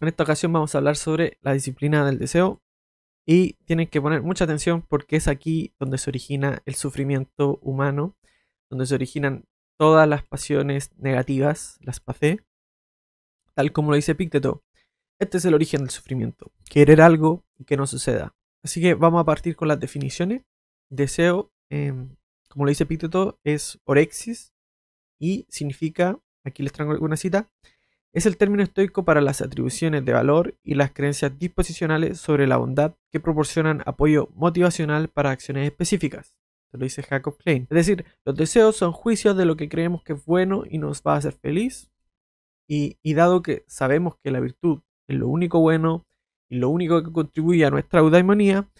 En esta ocasión vamos a hablar sobre la disciplina del deseo y tienen que poner mucha atención porque es aquí donde se origina el sufrimiento humano, donde se originan todas las pasiones negativas, las pasé tal como lo dice Epicteto Este es el origen del sufrimiento, querer algo y que no suceda. Así que vamos a partir con las definiciones. Deseo, em, como lo dice Epicteto, es orexis y significa, aquí les traigo alguna cita, es el término estoico para las atribuciones de valor y las creencias disposicionales sobre la bondad que proporcionan apoyo motivacional para acciones específicas. Esto lo dice Jacob Klein. Es decir, los deseos son juicios de lo que creemos que es bueno y nos va a hacer feliz. Y, dado que sabemos que la virtud es lo único bueno y lo único que contribuye a nuestra eudaimonía,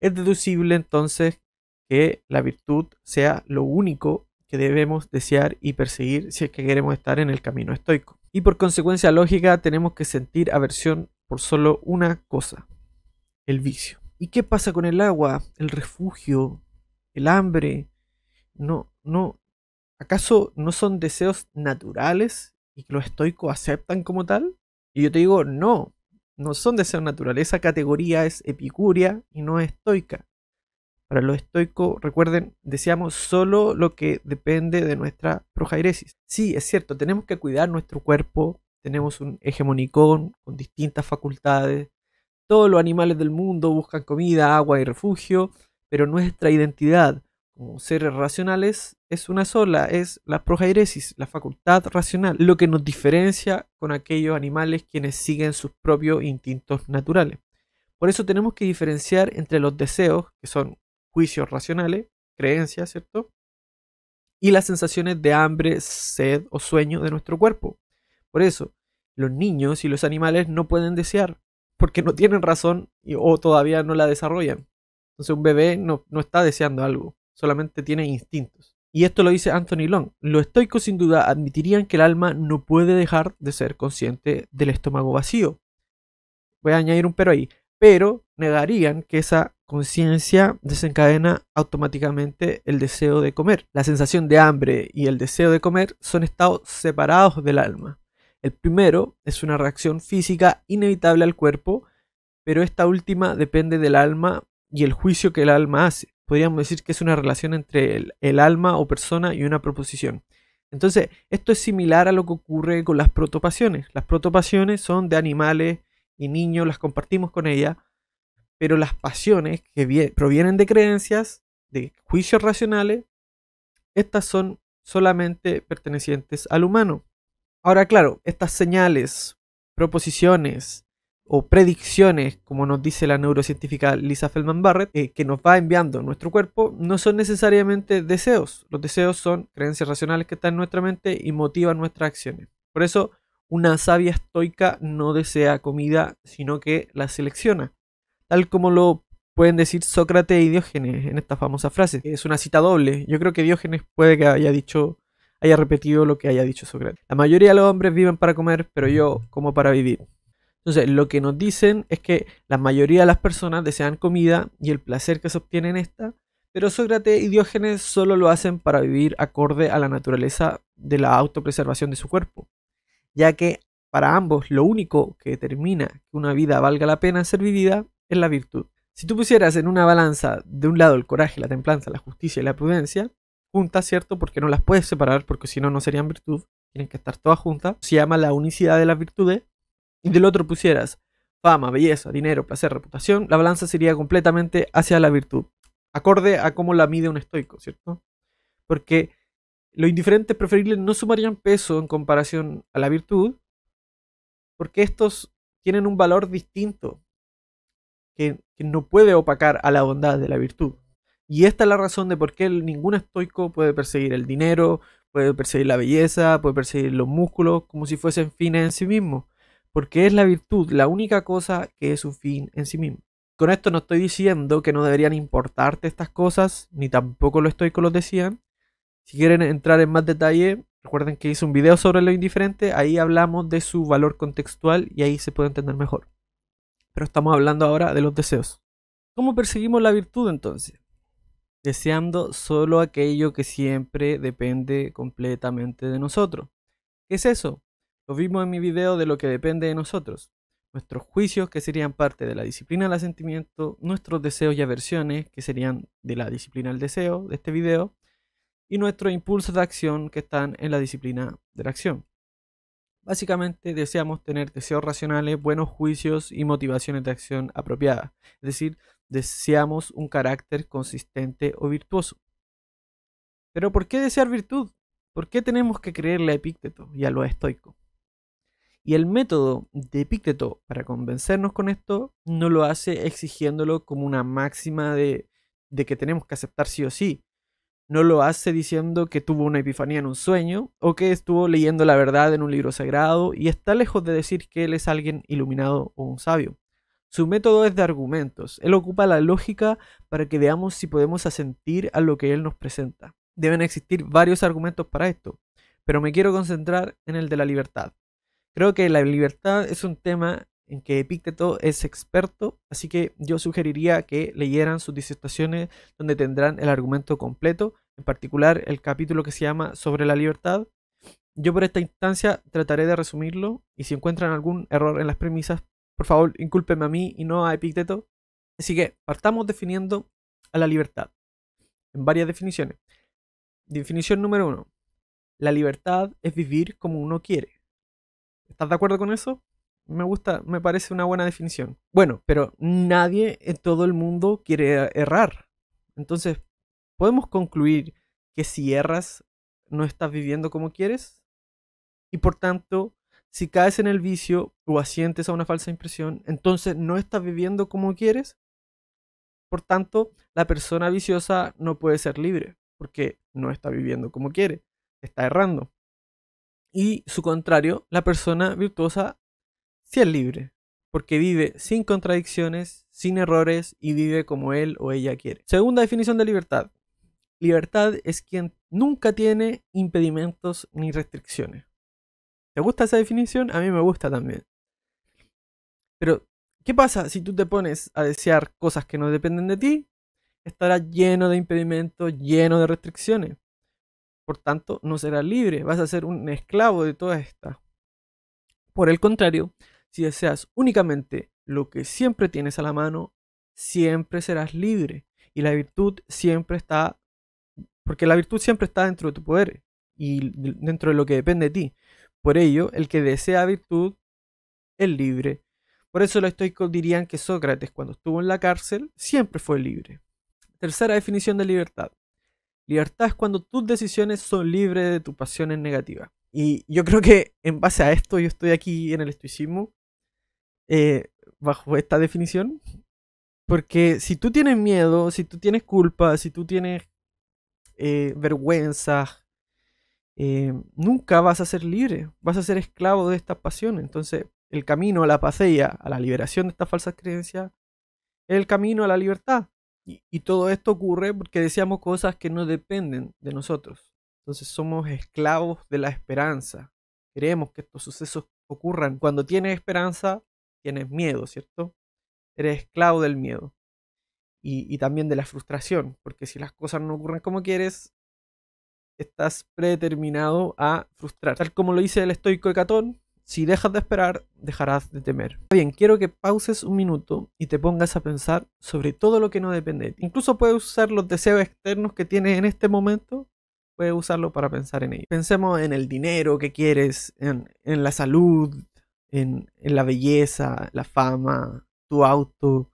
es deducible entonces que la virtud sea lo único que debemos desear y perseguir si es que queremos estar en el camino estoico. Y por consecuencia lógica tenemos que sentir aversión por solo una cosa, el vicio. ¿Y qué pasa con el agua, el refugio, el hambre? No, no. ¿Acaso no son deseos naturales y que los estoicos aceptan como tal? Y yo te digo, no, no son deseos naturales. Esa categoría es epicúrea y no estoica. Para los estoicos, recuerden, deseamos solo lo que depende de nuestra projairesis. Sí, es cierto, tenemos que cuidar nuestro cuerpo, tenemos un hegemonicón con distintas facultades, todos los animales del mundo buscan comida, agua y refugio, pero nuestra identidad como seres racionales es una sola, es la projairesis, la facultad racional, lo que nos diferencia con aquellos animales quienes siguen sus propios instintos naturales. Por eso tenemos que diferenciar entre los deseos, que son juicios racionales, creencias, ¿cierto? Y las sensaciones de hambre, sed o sueño de nuestro cuerpo. Por eso, los niños y los animales no pueden desear, porque no tienen razón o todavía no la desarrollan. Entonces un bebé no, no está deseando algo, solamente tiene instintos. Y esto lo dice Anthony Long. Los estoicos sin duda admitirían que el alma no puede dejar de ser consciente del estómago vacío. Voy a añadir un pero ahí pero negarían que esa conciencia desencadena automáticamente el deseo de comer. La sensación de hambre y el deseo de comer son estados separados del alma. El primero es una reacción física inevitable al cuerpo, pero esta última depende del alma y el juicio que el alma hace. Podríamos decir que es una relación entre el, alma o persona y una proposición. Entonces, esto es similar a lo que ocurre con las protopasiones. Las protopasiones son de animales y niños las compartimos con ella, pero las pasiones que provienen de creencias, de juicios racionales, estas son solamente pertenecientes al humano. Ahora, claro, estas señales, proposiciones o predicciones, como nos dice la neurocientífica Lisa Feldman Barrett, eh, que nos va enviando nuestro cuerpo, no son necesariamente deseos. Los deseos son creencias racionales que están en nuestra mente y motivan nuestras acciones. Por eso, una sabia estoica no desea comida, sino que la selecciona, tal como lo pueden decir Sócrates y Diógenes en esta famosa frase. Es una cita doble. Yo creo que Diógenes puede que haya dicho, haya repetido lo que haya dicho Sócrates. La mayoría de los hombres viven para comer, pero yo como para vivir. Entonces, lo que nos dicen es que la mayoría de las personas desean comida y el placer que se obtiene en esta, pero Sócrates y Diógenes solo lo hacen para vivir acorde a la naturaleza de la autopreservación de su cuerpo ya que para ambos lo único que determina que una vida valga la pena ser vivida es la virtud. Si tú pusieras en una balanza de un lado el coraje, la templanza, la justicia y la prudencia, juntas, ¿cierto? Porque no las puedes separar, porque si no, no serían virtud, tienen que estar todas juntas. Se llama la unicidad de las virtudes. Y del otro pusieras fama, belleza, dinero, placer, reputación, la balanza sería completamente hacia la virtud, acorde a cómo la mide un estoico, ¿cierto? Porque los indiferentes preferibles no sumarían peso en comparación a la virtud, porque estos tienen un valor distinto que, no puede opacar a la bondad de la virtud. Y esta es la razón de por qué ningún estoico puede perseguir el dinero, puede perseguir la belleza, puede perseguir los músculos, como si fuesen fines en sí mismos, porque es la virtud la única cosa que es un fin en sí mismo. Con esto no estoy diciendo que no deberían importarte estas cosas, ni tampoco los estoicos lo decían, si quieren entrar en más detalle, recuerden que hice un video sobre lo indiferente, ahí hablamos de su valor contextual y ahí se puede entender mejor. Pero estamos hablando ahora de los deseos. ¿Cómo perseguimos la virtud entonces? Deseando solo aquello que siempre depende completamente de nosotros. ¿Qué es eso? Lo vimos en mi video de lo que depende de nosotros. Nuestros juicios, que serían parte de la disciplina del asentimiento, nuestros deseos y aversiones, que serían de la disciplina del deseo, de este video, y nuestros impulsos de acción que están en la disciplina de la acción. Básicamente deseamos tener deseos racionales, buenos juicios y motivaciones de acción apropiadas, es decir, deseamos un carácter consistente o virtuoso. Pero ¿por qué desear virtud? ¿Por qué tenemos que creerle a Epícteto y a lo estoico? Y el método de Epícteto para convencernos con esto no lo hace exigiéndolo como una máxima de, de que tenemos que aceptar sí o sí, no lo hace diciendo que tuvo una epifanía en un sueño o que estuvo leyendo la verdad en un libro sagrado y está lejos de decir que él es alguien iluminado o un sabio. Su método es de argumentos. Él ocupa la lógica para que veamos si podemos asentir a lo que él nos presenta. Deben existir varios argumentos para esto, pero me quiero concentrar en el de la libertad. Creo que la libertad es un tema en que Epicteto es experto, así que yo sugeriría que leyeran sus disertaciones donde tendrán el argumento completo, en particular el capítulo que se llama Sobre la libertad. Yo por esta instancia trataré de resumirlo y si encuentran algún error en las premisas, por favor, incúlpenme a mí y no a Epicteto. Así que partamos definiendo a la libertad en varias definiciones. Definición número uno. La libertad es vivir como uno quiere. ¿Estás de acuerdo con eso? Me gusta, me parece una buena definición. Bueno, pero nadie en todo el mundo quiere e-, errar. Entonces, podemos concluir que si erras, no estás viviendo como quieres. Y por tanto, si caes en el vicio o asientes a una falsa impresión, entonces no estás viviendo como quieres. Por tanto, la persona viciosa no puede ser libre porque no está viviendo como quiere, está errando. Y su contrario, la persona virtuosa si es libre, porque vive sin contradicciones, sin errores y vive como él o ella quiere. Segunda definición de libertad. Libertad es quien nunca tiene impedimentos ni restricciones. ¿Te gusta esa definición? A mí me gusta también. Pero, ¿qué pasa si tú te pones a desear cosas que no dependen de ti? Estarás lleno de impedimentos, lleno de restricciones. Por tanto, no serás libre, vas a ser un esclavo de todas estas. Por el contrario, si deseas únicamente lo que siempre tienes a la mano, siempre serás libre. Y la virtud siempre está, porque la virtud siempre está dentro de tu poder y dentro de lo que depende de ti. Por ello, el que desea virtud es libre. Por eso los estoicos dirían que Sócrates, cuando estuvo en la cárcel, siempre fue libre. Tercera definición de libertad. Libertad es cuando tus decisiones son libres de tus pasiones negativas. Y yo creo que en base a esto yo estoy aquí en el estoicismo eh, bajo esta definición. Porque si tú tienes miedo, si tú tienes culpa, si tú tienes eh, vergüenza, eh, nunca vas a ser libre, vas a ser esclavo de estas pasiones. Entonces, el camino a la pasea, a la liberación de estas falsas creencias, es el camino a la libertad. Y, todo esto ocurre porque deseamos cosas que no dependen de nosotros. Entonces somos esclavos de la esperanza. creemos que estos sucesos ocurran. Cuando tienes esperanza, tienes miedo, ¿cierto? Eres esclavo del miedo y, también de la frustración, porque si las cosas no ocurren como quieres, estás predeterminado a frustrar. Tal como lo dice el estoico Hecatón, si dejas de esperar, dejarás de temer. Bien, quiero que pauses un minuto y te pongas a pensar sobre todo lo que no depende de ti. Incluso puedes usar los deseos externos que tienes en este momento, puedes usarlo para pensar en ellos. Pensemos en el dinero que quieres, en la salud, en, la belleza, la fama, tu auto.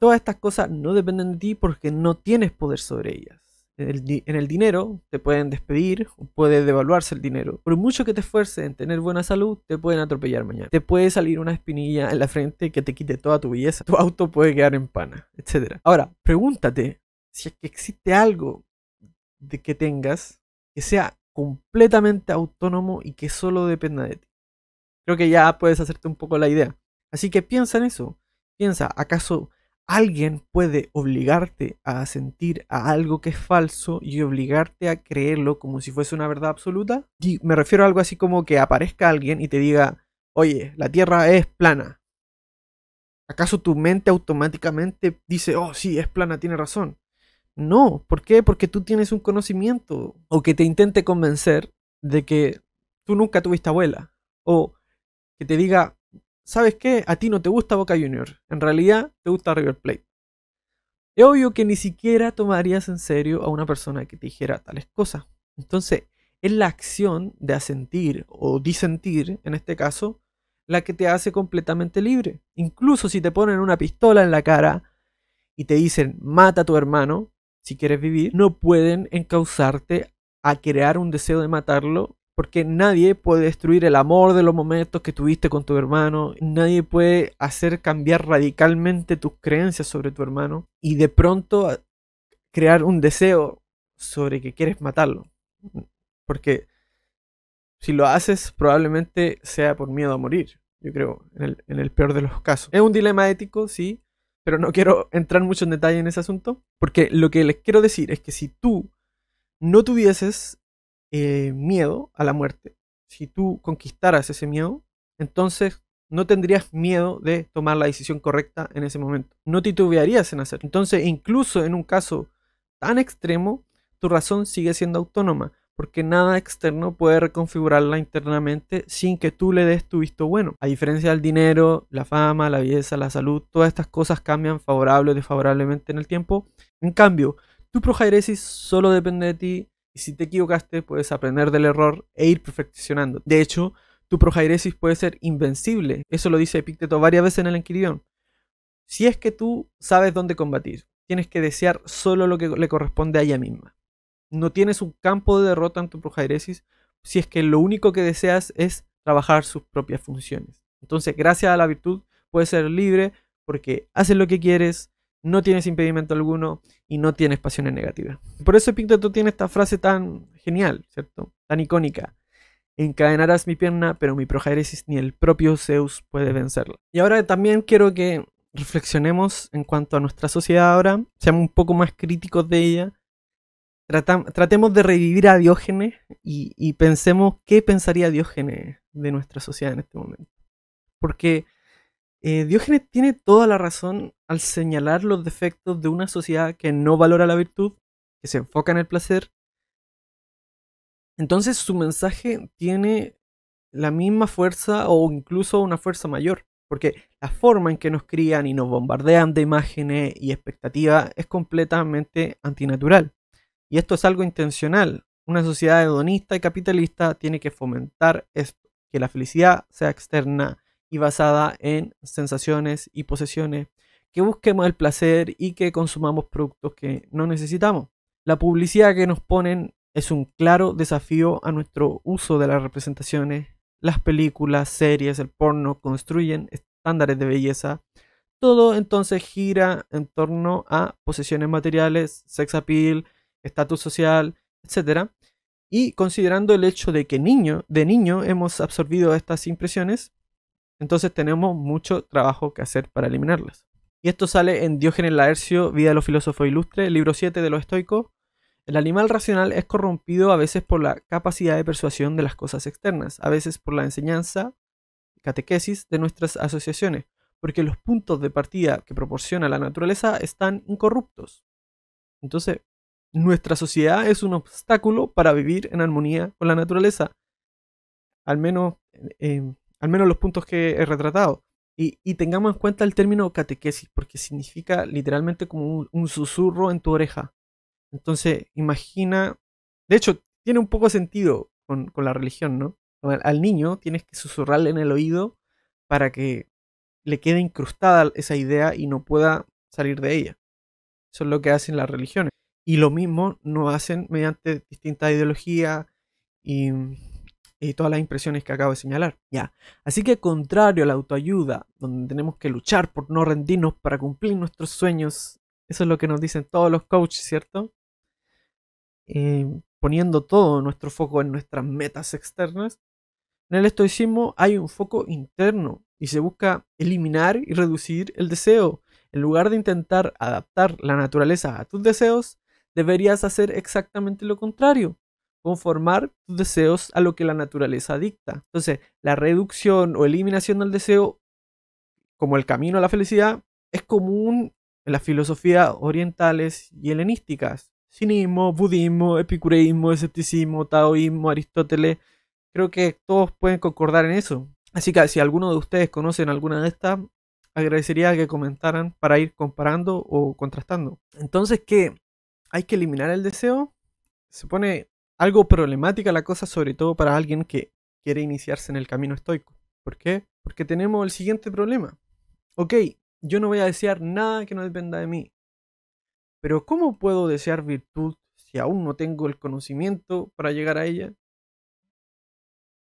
Todas estas cosas no dependen de ti porque no tienes poder sobre ellas. En el, dinero te pueden despedir puede devaluarse el dinero. Por mucho que te esfuerces en tener buena salud, te pueden atropellar mañana. Te puede salir una espinilla en la frente que te quite toda tu belleza. Tu auto puede quedar en pana, etc. Ahora, pregúntate si es que existe algo de que tengas que sea completamente autónomo y que solo dependa de ti. Creo que ya puedes hacerte un poco la idea. Así que piensa en eso. Piensa, ¿acaso alguien puede obligarte a sentir a algo que es falso y obligarte a creerlo como si fuese una verdad absoluta? Y me refiero a algo así como que aparezca alguien y te diga, oye, la Tierra es plana. ¿Acaso tu mente automáticamente dice, oh, sí, es plana, tiene razón? No, ¿por qué? Porque tú tienes un conocimiento o que te intente convencer de que tú nunca tuviste abuela o que te diga, ¿sabes qué? A ti no te gusta Boca Junior, en realidad te gusta River Plate. Es obvio que ni siquiera tomarías en serio a una persona que te dijera tales cosas. Entonces, es la acción de asentir o disentir, en este caso, la que te hace completamente libre. Incluso si te ponen una pistola en la cara y te dicen, mata a tu hermano, si quieres vivir, no pueden encauzarte a crear un deseo de matarlo porque nadie puede destruir el amor de los momentos que tuviste con tu hermano. Nadie puede hacer cambiar radicalmente tus creencias sobre tu hermano. Y de pronto ah, crear un deseo sobre que quieres matarlo. Porque si lo haces probablemente sea por miedo a morir. Yo creo, en el, peor de los casos. Es un dilema ético, sí. Pero no quiero entrar mucho en detalle en ese asunto. Porque lo que les quiero decir es que si tú no tuvieses eh, miedo a la muerte, si tú conquistaras ese miedo, entonces no tendrías miedo de tomar la decisión correcta en ese momento. No titubearías en hacerlo. Entonces, incluso en un caso tan extremo, tu razón sigue siendo autónoma, porque nada externo puede reconfigurarla internamente sin que tú le des tu visto bueno. A diferencia del dinero, la fama, la belleza, la salud, todas estas cosas cambian favorable o desfavorablemente en el tiempo. En cambio, tu projairesis solo depende de ti y si te equivocaste, puedes aprender del error e ir perfeccionando. De hecho, tu projairesis puede ser invencible. Eso lo dice Epicteto varias veces en el enquirión Si es que tú sabes dónde combatir, tienes que desear solo lo que le corresponde a ella misma. No tienes un campo de derrota en tu projairesis si es que lo único que deseas es trabajar sus propias funciones. Entonces, gracias a la virtud, puedes ser libre porque haces lo que quieres, no tienes impedimento alguno y no tienes pasiones negativas. Por eso tú tiene esta frase tan genial, ¿cierto? Tan icónica. Encadenarás mi pierna, pero mi progeresis ni el propio Zeus puede vencerla. Y ahora también quiero que reflexionemos en cuanto a nuestra sociedad ahora, seamos un poco más críticos de ella, tratemos de revivir a Diógenes y, y pensemos qué pensaría Diógenes de nuestra sociedad en este momento. Porque eh, Diógenes tiene toda la razón al señalar los defectos de una sociedad que no valora la virtud, que se enfoca en el placer. Entonces su mensaje tiene la misma fuerza o incluso una fuerza mayor, porque la forma en que nos crían y nos bombardean de imágenes y expectativas es completamente antinatural. Y esto es algo intencional. Una sociedad hedonista y capitalista tiene que fomentar esto, que la felicidad sea externa y basada en sensaciones y posesiones, que busquemos el placer y que consumamos productos que no necesitamos. La publicidad que nos ponen es un claro desafío a nuestro uso de las representaciones. Las películas, series, el porno construyen estándares de belleza. Todo entonces gira en torno a posesiones materiales, sex appeal, estatus social, etc. Y considerando el hecho de que niño, de niño hemos absorbido estas impresiones, entonces tenemos mucho trabajo que hacer para eliminarlas. Y esto sale en Diógenes Laercio, Vida de los Filósofos Ilustres, libro 7 de los estoicos. El animal racional es corrompido a veces por la capacidad de persuasión de las cosas externas, a veces por la enseñanza, catequesis de nuestras asociaciones, porque los puntos de partida que proporciona la naturaleza están incorruptos. Entonces, nuestra sociedad es un obstáculo para vivir en armonía con la naturaleza, al menos en al menos los puntos que he retratado. Y, tengamos en cuenta el término catequesis, porque significa literalmente como un, susurro en tu oreja. Entonces, imagina, de hecho, tiene un poco sentido con, la religión, ¿no? Al, al, niño tienes que susurrarle en el oído para que le quede incrustada esa idea y no pueda salir de ella. Eso es lo que hacen las religiones. Y lo mismo no hacen mediante distintas ideologías y y todas las impresiones que acabo de señalar. Ya. Así que contrario a la autoayuda, donde tenemos que luchar por no rendirnos para cumplir nuestros sueños, eso es lo que nos dicen todos los coaches, ¿cierto? Eh, poniendo todo nuestro foco en nuestras metas externas, en el estoicismo hay un foco interno y se busca eliminar y reducir el deseo. En lugar de intentar adaptar la naturaleza a tus deseos, deberías hacer exactamente lo contrario, conformar tus deseos a lo que la naturaleza dicta. Entonces, la reducción o eliminación del deseo como el camino a la felicidad es común en las filosofías orientales y helenísticas. Cinismo, budismo, epicureísmo, escepticismo, taoísmo, Aristóteles. Creo que todos pueden concordar en eso. Así que si alguno de ustedes conocen alguna de estas, agradecería que comentaran para ir comparando o contrastando. Entonces, ¿qué? ¿Hay que eliminar el deseo? Se pone algo problemática la cosa, sobre todo para alguien que quiere iniciarse en el camino estoico. ¿Por qué? Porque tenemos el siguiente problema. Ok, yo no voy a desear nada que no dependa de mí. Pero ¿cómo puedo desear virtud si aún no tengo el conocimiento para llegar a ella?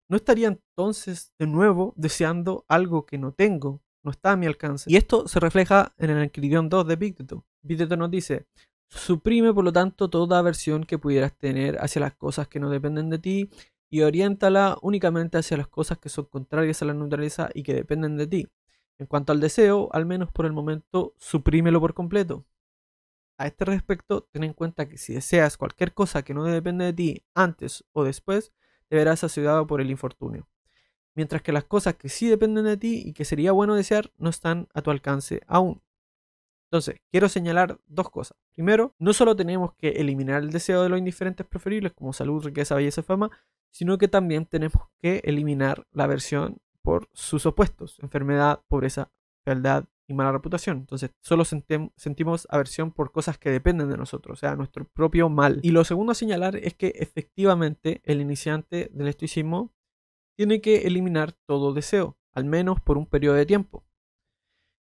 ¿No estaría entonces de nuevo deseando algo que no tengo, no está a mi alcance? Y esto se refleja en el Enquiridión 2 de Epicteto. Epicteto nos dice, Suprime, por lo tanto, toda aversión que pudieras tener hacia las cosas que no dependen de ti y oriéntala únicamente hacia las cosas que son contrarias a la naturaleza y que dependen de ti. En cuanto al deseo, al menos por el momento, suprímelo por completo. A este respecto, ten en cuenta que si deseas cualquier cosa que no depende de ti antes o después, te verás por el infortunio. Mientras que las cosas que sí dependen de ti y que sería bueno desear no están a tu alcance aún. Entonces, quiero señalar dos cosas. Primero, no solo tenemos que eliminar el deseo de los indiferentes preferibles como salud, riqueza, belleza, fama, sino que también tenemos que eliminar la aversión por sus opuestos, enfermedad, pobreza, fealdad y mala reputación. Entonces, solo sentimos aversión por cosas que dependen de nosotros, o sea, nuestro propio mal. Y lo segundo a señalar es que efectivamente el iniciante del estoicismo tiene que eliminar todo deseo, al menos por un periodo de tiempo.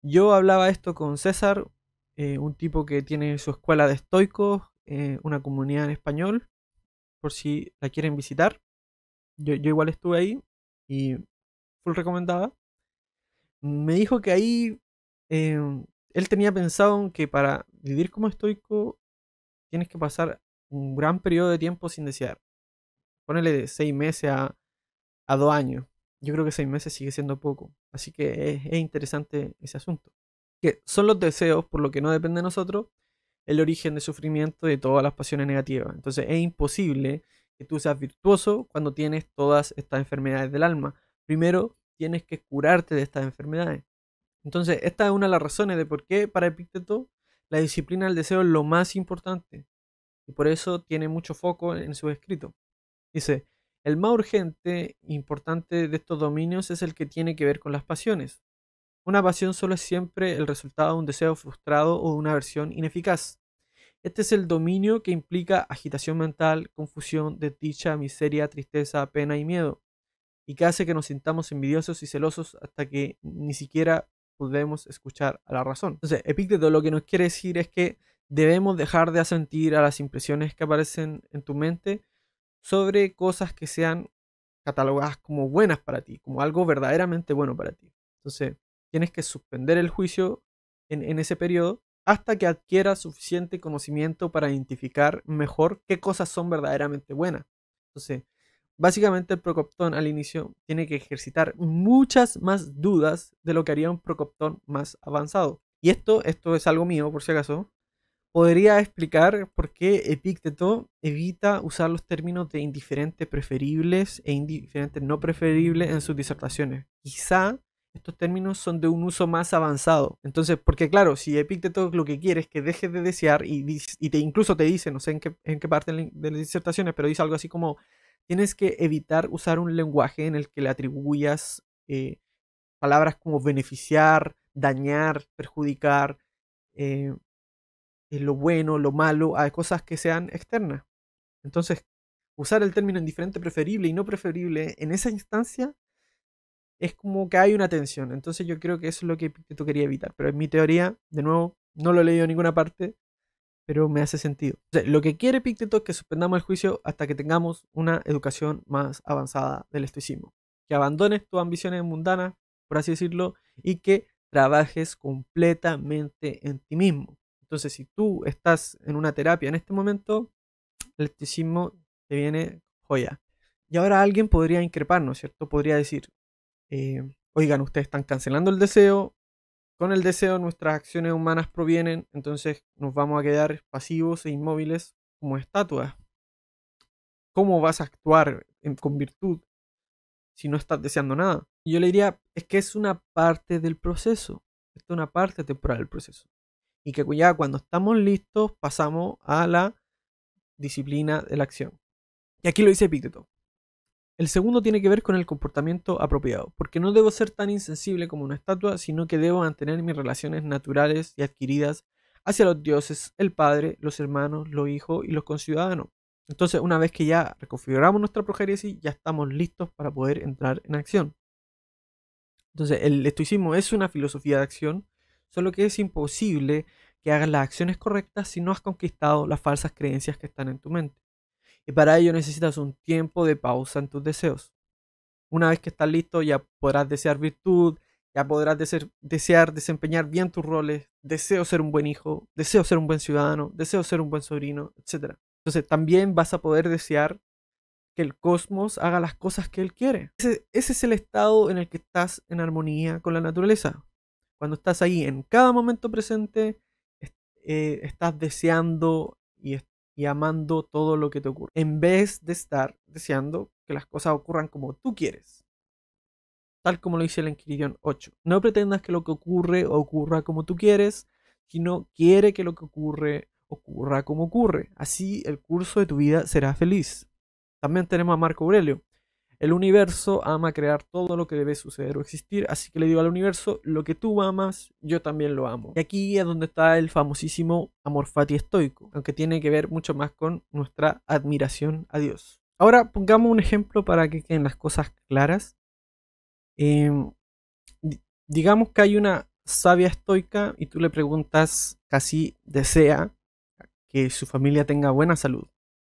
Yo hablaba esto con César, eh, un tipo que tiene su escuela de estoicos, eh, una comunidad en español, por si la quieren visitar. Yo, igual estuve ahí y fue recomendada. Me dijo que ahí em, él tenía pensado que para vivir como estoico tienes que pasar un gran periodo de tiempo sin desear. Ponele de seis meses a, a dos años yo creo que seis meses sigue siendo poco. Así que es, interesante ese asunto. Que son los deseos, por lo que no depende de nosotros, el origen de sufrimiento de todas las pasiones negativas. Entonces es imposible que tú seas virtuoso cuando tienes todas estas enfermedades del alma. Primero tienes que curarte de estas enfermedades. Entonces, esta es una de las razones de por qué para Epicteto la disciplina del deseo es lo más importante. Y por eso tiene mucho foco en su escrito. Dice, el más urgente, importante de estos dominios es el que tiene que ver con las pasiones. Una pasión solo es siempre el resultado de un deseo frustrado o de una versión ineficaz. Este es el dominio que implica agitación mental, confusión, desdicha, miseria, tristeza, pena y miedo, y que hace que nos sintamos envidiosos y celosos hasta que ni siquiera podemos escuchar a la razón. Entonces, Epicteto lo que nos quiere decir es que debemos dejar de asentir a las impresiones que aparecen en tu mente sobre cosas que sean catalogadas como buenas para ti, como algo verdaderamente bueno para ti. Entonces, tienes que suspender el juicio en, ese periodo hasta que adquieras suficiente conocimiento para identificar mejor qué cosas son verdaderamente buenas. Entonces, básicamente el Procoptón al inicio tiene que ejercitar muchas más dudas de lo que haría un Procoptón más avanzado. Y esto, esto es algo mío, por si acaso, podría explicar por qué Epícteto evita usar los términos de indiferentes preferibles e indiferentes no preferibles en sus disertaciones. Quizá estos términos son de un uso más avanzado. Entonces, porque claro, si Epícteto lo que quiere es que dejes de desear y, te, incluso te dice, no sé en qué, parte de las disertaciones, pero dice algo así como, tienes que evitar usar un lenguaje en el que le atribuyas eh, palabras como beneficiar, dañar, perjudicar. Eh, lo bueno, lo malo, a cosas que sean externas. Entonces, usar el término indiferente preferible y no preferible en esa instancia es como que hay una tensión. Entonces yo creo que eso es lo que Epicteto quería evitar. Pero en mi teoría, de nuevo, no lo he leído en ninguna parte, pero me hace sentido. lo que quiere Epicteto es que suspendamos el juicio hasta que tengamos una educación más avanzada del estoicismo. Que abandones tus ambiciones mundanas, por así decirlo, y que trabajes completamente en ti mismo. Entonces, si tú estás en una terapia en este momento, el electricismo te viene joya. Y ahora alguien podría increparnos, ¿cierto? Podría decir, eh, oigan, ustedes están cancelando el deseo, con el deseo nuestras acciones humanas provienen, entonces nos vamos a quedar pasivos e inmóviles como estatuas. ¿Cómo vas a actuar con virtud si no estás deseando nada? yo le diría, es que es una parte del proceso, es una parte temporal del proceso y que ya cuando estamos listos pasamos a la disciplina de la acción. Y aquí lo dice Epíteto. El segundo tiene que ver con el comportamiento apropiado, porque no debo ser tan insensible como una estatua, sino que debo mantener mis relaciones naturales y adquiridas hacia los dioses, el padre, los hermanos, los hijos y los conciudadanos. Entonces, una vez que ya reconfiguramos nuestra progéresis, ya estamos listos para poder entrar en acción. Entonces, el estoicismo es una filosofía de acción solo que es imposible que hagas las acciones correctas si no has conquistado las falsas creencias que están en tu mente. Y para ello necesitas un tiempo de pausa en tus deseos. Una vez que estás listo ya podrás desear virtud, ya podrás desear, desempeñar bien tus roles, deseo ser un buen hijo, deseo ser un buen ciudadano, deseo ser un buen sobrino, etc. Entonces también vas a poder desear que el cosmos haga las cosas que él quiere. ese es el estado en el que estás en armonía con la naturaleza. Cuando estás ahí en cada momento presente, eh, estás deseando y, amando todo lo que te ocurre. En vez de estar deseando que las cosas ocurran como tú quieres. Tal como lo dice el Enquiridión 8. No pretendas que lo que ocurre ocurra como tú quieres, sino quiere que lo que ocurre ocurra como ocurre. Así el curso de tu vida será feliz. También tenemos a Marco Aurelio, el universo ama crear todo lo que debe suceder o existir, así que le digo al universo, lo que tú amas, yo también lo amo. Y aquí es donde está el famosísimo amor fati estoico, aunque tiene que ver mucho más con nuestra admiración a Dios. Ahora pongamos un ejemplo para que queden las cosas claras. Em, digamos que hay una sabia estoica y tú le preguntas casi desea que su familia tenga buena salud.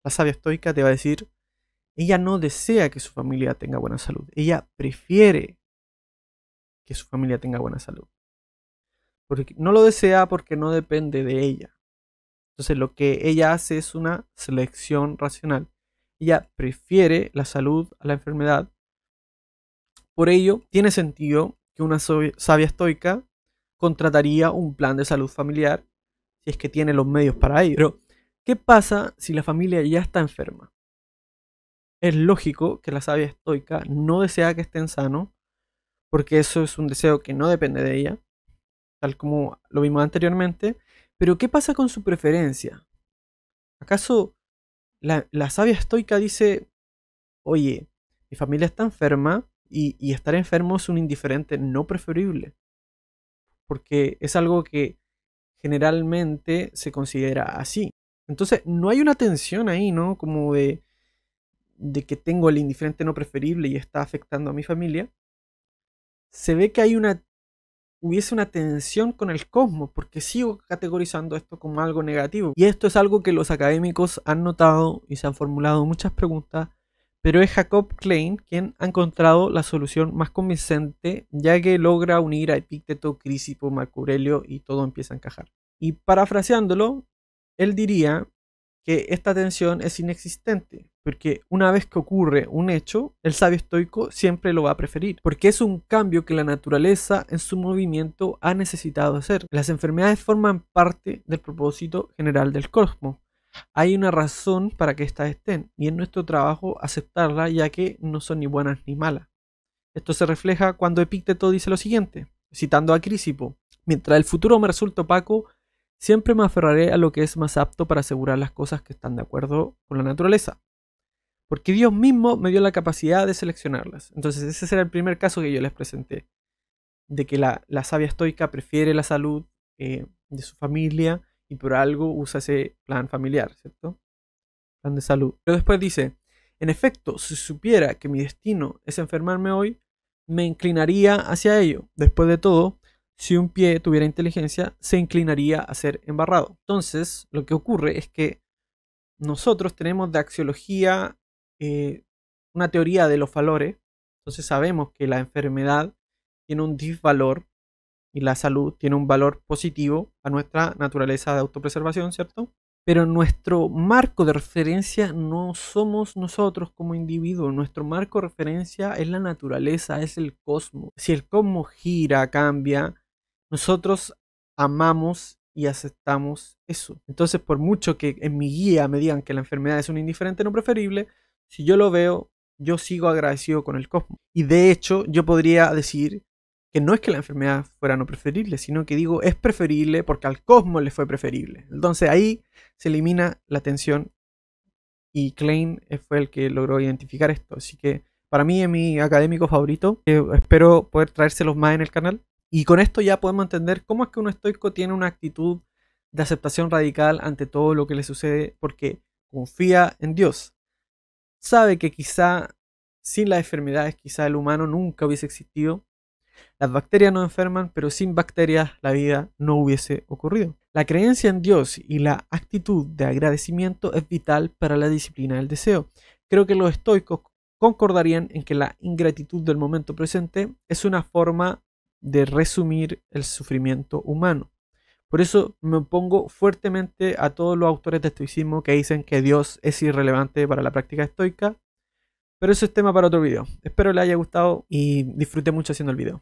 La sabia estoica te va a decir, ella no desea que su familia tenga buena salud. Ella prefiere que su familia tenga buena salud. Porque no lo desea porque no depende de ella. Entonces lo que ella hace es una selección racional. Ella prefiere la salud a la enfermedad. Por ello, tiene sentido que una sabia estoica contrataría un plan de salud familiar si es que tiene los medios para ello. Pero, ¿qué pasa si la familia ya está enferma? Es lógico que la sabia estoica no desea que estén sano, porque eso es un deseo que no depende de ella, tal como lo vimos anteriormente. Pero ¿qué pasa con su preferencia? ¿Acaso la, sabia estoica dice, oye, mi familia está enferma y estar enfermo es un indiferente no preferible? Porque es algo que generalmente se considera así. Entonces, no hay una tensión ahí, ¿no? Como de, de que tengo el indiferente no preferible y está afectando a mi familia, se ve que hay una hubiese una tensión con el cosmos, porque sigo categorizando esto como algo negativo. Y esto es algo que los académicos han notado y se han formulado muchas preguntas, pero es Jacob Klein quien ha encontrado la solución más convincente, ya que logra unir a Epícteto, Crisipo, Marco Aurelio y todo empieza a encajar. Y parafraseándolo, él diría que esta tensión es inexistente, porque una vez que ocurre un hecho, el sabio estoico siempre lo va a preferir, porque es un cambio que la naturaleza en su movimiento ha necesitado hacer. Las enfermedades forman parte del propósito general del cosmos. Hay una razón para que éstas estén, y es nuestro trabajo aceptarla ya que no son ni buenas ni malas. Esto se refleja cuando Epicteto dice lo siguiente, citando a Crisipo, mientras el futuro me resulta opaco, Siempre me aferraré a lo que es más apto para asegurar las cosas que están de acuerdo con la naturaleza. Porque Dios mismo me dio la capacidad de seleccionarlas. Entonces ese será el primer caso que yo les presenté. De que la, la sabia estoica prefiere la salud eh, de su familia y por algo usa ese plan familiar, ¿cierto? Plan de salud. Pero después dice, en efecto, si supiera que mi destino es enfermarme hoy, me inclinaría hacia ello. Después de todo, si un pie tuviera inteligencia, se inclinaría a ser embarrado. Entonces, lo que ocurre es que nosotros tenemos de axiología eh, una teoría de los valores. Entonces sabemos que la enfermedad tiene un disvalor y la salud tiene un valor positivo a nuestra naturaleza de autopreservación, ¿cierto? Pero nuestro marco de referencia no somos nosotros como individuos, nuestro marco de referencia es la naturaleza, es el cosmos. Si el cosmos gira, cambia, nosotros amamos y aceptamos eso. Entonces, por mucho que en mi guía me digan que la enfermedad es un indiferente no preferible, si yo lo veo, yo sigo agradecido con el cosmos. Y de hecho, yo podría decir que no es que la enfermedad fuera no preferible, sino que digo es preferible porque al cosmos le fue preferible. Entonces ahí se elimina la tensión y Klein fue el que logró identificar esto. Así que para mí es mi académico favorito. Eh, espero poder traérselos más en el canal. Y con esto ya podemos entender cómo es que un estoico tiene una actitud de aceptación radical ante todo lo que le sucede porque confía en Dios. Sabe que quizá sin las enfermedades, quizá el humano nunca hubiese existido. Las bacterias no enferman, pero sin bacterias la vida no hubiese ocurrido. La creencia en Dios y la actitud de agradecimiento es vital para la disciplina del deseo. Creo que los estoicos concordarían en que la ingratitud del momento presente es una forma de resumir el sufrimiento humano. Por eso me opongo fuertemente a todos los autores de estoicismo que dicen que Dios es irrelevante para la práctica estoica, pero eso es tema para otro video. Espero les haya gustado y disfruté mucho haciendo el video.